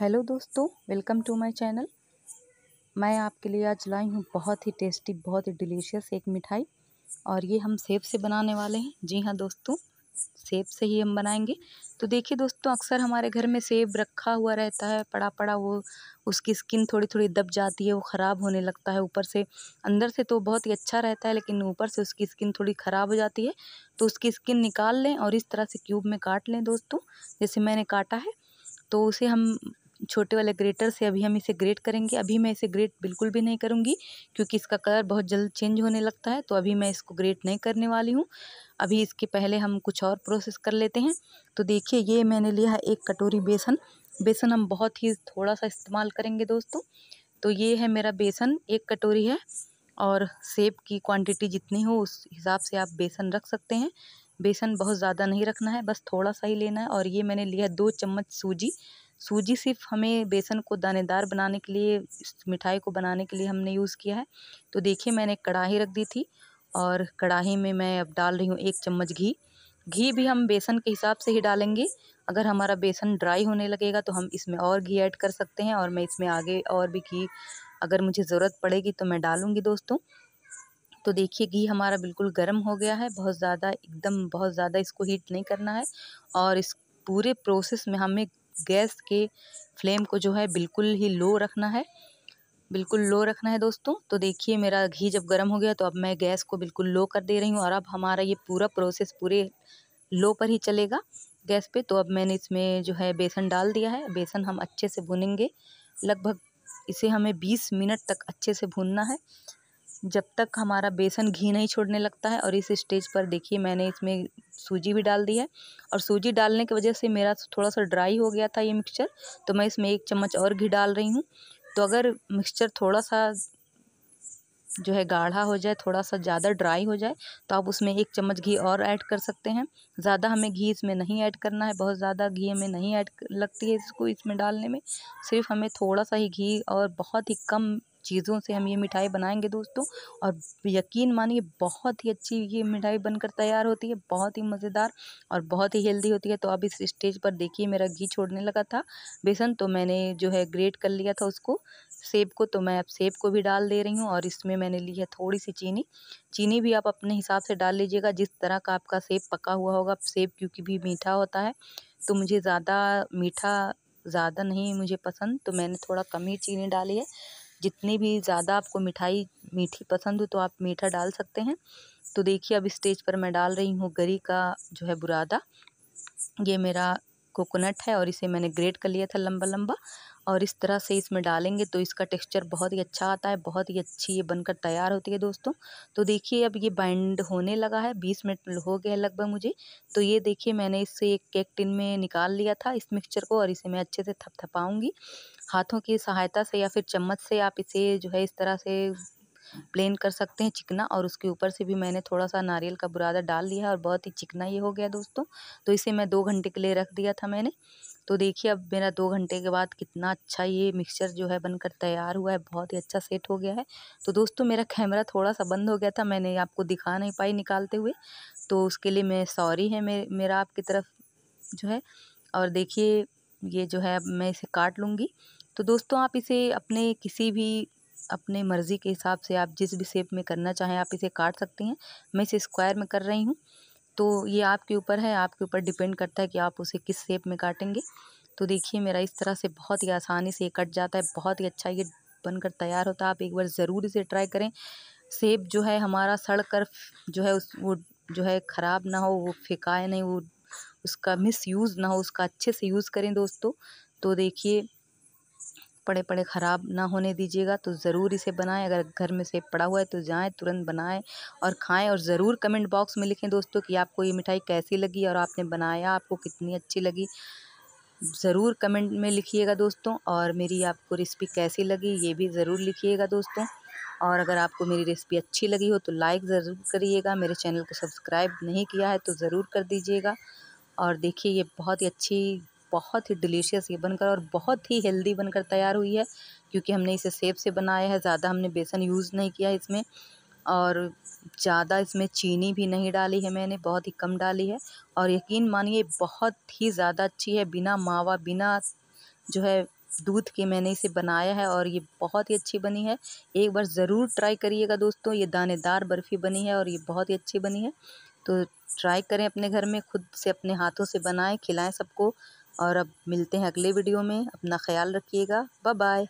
hello दोस्तों welcome to my channel मैं आपके लिए आज लाई हूँ बहुत ही टेस्टी बहुत ही डिलीशियस एक मिठाई और ये हम सेब से बनाने वाले हैं जी हाँ दोस्तों सेब से ही हम बनाएंगे तो देखिए दोस्तों अक्सर हमारे घर में सेब रखा हुआ रहता है पड़ा पड़ा वो उसकी स्किन थोड़ी थोड़ी दब जाती है वो ख़राब होने लगता है ऊपर से अंदर से तो बहुत ही अच्छा रहता है लेकिन ऊपर से उसकी स्किन थोड़ी ख़राब हो जाती है तो उसकी स्किन निकाल लें और इस तरह से क्यूब में काट लें दोस्तों जैसे मैंने काटा है तो उसे हम छोटे वाले ग्रेटर से अभी हम इसे ग्रेट करेंगे अभी मैं इसे ग्रेट बिल्कुल भी नहीं करूँगी क्योंकि इसका कलर बहुत जल्द चेंज होने लगता है तो अभी मैं इसको ग्रेट नहीं करने वाली हूँ अभी इसके पहले हम कुछ और प्रोसेस कर लेते हैं तो देखिए ये मैंने लिया है एक कटोरी बेसन बेसन हम बहुत ही थोड़ा सा इस्तेमाल करेंगे दोस्तों तो ये है मेरा बेसन एक कटोरी है और सेब की क्वांटिटी जितनी हो उस हिसाब से आप बेसन रख सकते हैं बेसन बहुत ज़्यादा नहीं रखना है बस थोड़ा सा ही लेना है और ये मैंने लिया दो चम्मच सूजी सूजी सिर्फ हमें बेसन को दानेदार बनाने के लिए इस मिठाई को बनाने के लिए हमने यूज़ किया है तो देखिए मैंने कढ़ाई रख दी थी और कढ़ाई में मैं अब डाल रही हूँ एक चम्मच घी घी भी हम बेसन के हिसाब से ही डालेंगे अगर हमारा बेसन ड्राई होने लगेगा तो हम इसमें और घी ऐड कर सकते हैं और मैं इसमें आगे और भी घी अगर मुझे ज़रूरत पड़ेगी तो मैं डालूँगी दोस्तों तो देखिए घी हमारा बिल्कुल गर्म हो गया है बहुत ज़्यादा एकदम बहुत ज़्यादा इसको हीट नहीं करना है और इस पूरे प्रोसेस में हमें गैस के फ्लेम को जो है बिल्कुल ही लो रखना है बिल्कुल लो रखना है दोस्तों तो देखिए मेरा घी जब गर्म हो गया तो अब मैं गैस को बिल्कुल लो कर दे रही हूँ और अब हमारा ये पूरा प्रोसेस पूरे लो पर ही चलेगा गैस पे तो अब मैंने इसमें जो है बेसन डाल दिया है बेसन हम अच्छे से भुनेंगे लगभग इसे हमें 20 मिनट तक अच्छे से भूनना है जब तक हमारा बेसन घी नहीं छोड़ने लगता है और इस स्टेज पर देखिए मैंने इसमें सूजी भी डाल दी है और सूजी डालने की वजह से मेरा थोड़ा सा ड्राई हो गया था ये मिक्सचर तो मैं इसमें एक चम्मच और घी डाल रही हूँ तो अगर मिक्सचर थोड़ा सा जो है गाढ़ा हो जाए थोड़ा सा ज़्यादा ड्राई हो जाए तो आप उसमें एक चम्मच घी और ऐड कर सकते हैं ज़्यादा हमें घी इसमें नहीं ऐड करना है बहुत ज़्यादा घी हमें नहीं ऐड लगती है इसको इसमें डालने में सिर्फ हमें थोड़ा सा ही घी और बहुत ही कम चीज़ों से हम ये मिठाई बनाएंगे दोस्तों और यकीन मानिए बहुत ही अच्छी ये मिठाई बनकर तैयार होती है बहुत ही मज़ेदार और बहुत ही हेल्दी होती है तो अब इस स्टेज पर देखिए मेरा घी छोड़ने लगा था बेसन तो मैंने जो है ग्रेट कर लिया था उसको सेब को तो मैं अब सेब को भी डाल दे रही हूँ और इसमें मैंने ली है थोड़ी सी चीनी चीनी भी आप अपने हिसाब से डाल लीजिएगा जिस तरह का आपका सेब पका हुआ होगा सेब क्योंकि भी मीठा होता है तो मुझे ज़्यादा मीठा ज़्यादा नहीं मुझे पसंद तो मैंने थोड़ा कम ही चीनी डाली है जितनी भी ज़्यादा आपको मिठाई मीठी पसंद हो तो आप मीठा डाल सकते हैं तो देखिए अब स्टेज पर मैं डाल रही हूँ गरी का जो है बुरादा ये मेरा कोकोनट है और इसे मैंने ग्रेट कर लिया था लंबा लंबा और इस तरह से इसमें डालेंगे तो इसका टेक्सचर बहुत ही अच्छा आता है बहुत ही अच्छी ये बनकर तैयार होती है दोस्तों तो देखिए अब ये बाइंड होने लगा है बीस मिनट हो गया लगभग मुझे तो ये देखिए मैंने इससे एक केक टिन में निकाल लिया था इस मिक्सचर को और इसे मैं अच्छे से थपथपाऊँगी हाथों की सहायता से या फिर चम्मच से आप इसे जो है इस तरह से प्लेन कर सकते हैं चिकना और उसके ऊपर से भी मैंने थोड़ा सा नारियल का बुरादा डाल दिया और बहुत ही चिकना ये हो गया दोस्तों तो इसे मैं दो घंटे के लिए रख दिया था मैंने तो देखिए अब मेरा दो घंटे के बाद कितना अच्छा ये मिक्सचर जो है बनकर तैयार हुआ है बहुत ही अच्छा सेट हो गया है तो दोस्तों मेरा कैमरा थोड़ा सा बंद हो गया था मैंने आपको दिखा नहीं पाई निकालते हुए तो उसके लिए मैं सॉरी है मे मेरा आपकी तरफ जो है और देखिए ये जो है अब मैं इसे काट लूँगी तो दोस्तों आप इसे अपने किसी भी अपने मर्ज़ी के हिसाब से आप जिस भी शेप में करना चाहें आप इसे काट सकती हैं मैं इसे स्क्वायर में कर रही हूँ तो ये आपके ऊपर है आपके ऊपर डिपेंड करता है कि आप उसे किस शेप में काटेंगे तो देखिए मेरा इस तरह से बहुत ही आसानी से कट जाता है बहुत ही अच्छा ये बनकर तैयार होता है आप एक बार ज़रूर इसे ट्राई करें सेब जो है हमारा सड़ कर जो है उस वो जो है ख़राब ना हो वो फेंकाए नहीं वो उसका मिस यूज़ ना हो उसका अच्छे से यूज़ करें दोस्तों तो देखिए पड़े पड़े ख़राब ना होने दीजिएगा तो ज़रूर इसे बनाएं अगर घर में सेब पड़ा हुआ है तो जाएं तुरंत बनाएं और खाएं और ज़रूर कमेंट बॉक्स में लिखें दोस्तों कि आपको ये मिठाई कैसी लगी और आपने बनाया आपको कितनी अच्छी लगी ज़रूर कमेंट में लिखिएगा दोस्तों और मेरी आपको रेसिपी कैसी लगी ये भी ज़रूर लिखिएगा दोस्तों और अगर आपको मेरी रेसिपी अच्छी लगी हो तो लाइक ज़रूर करिएगा मेरे चैनल को सब्सक्राइब नहीं किया है तो ज़रूर कर दीजिएगा और देखिए ये बहुत ही अच्छी बहुत ही डिलीशियस ये बनकर और बहुत ही हेल्दी बनकर तैयार हुई है क्योंकि हमने इसे सेब से बनाया है ज़्यादा हमने बेसन यूज़ नहीं किया इसमें और ज़्यादा इसमें चीनी भी नहीं डाली है मैंने बहुत ही कम डाली है और यकीन मानिए बहुत ही ज़्यादा अच्छी है बिना मावा बिना जो है दूध के मैंने इसे बनाया है और ये बहुत ही अच्छी बनी है एक बार ज़रूर ट्राई करिएगा दोस्तों ये दानेदार बर्फ़ी बनी है और ये बहुत ही अच्छी बनी है तो ट्राई करें अपने घर में खुद से अपने हाथों से बनाएं खिलाएं सबको और अब मिलते हैं अगले वीडियो में अपना ख्याल रखिएगा बाय बाय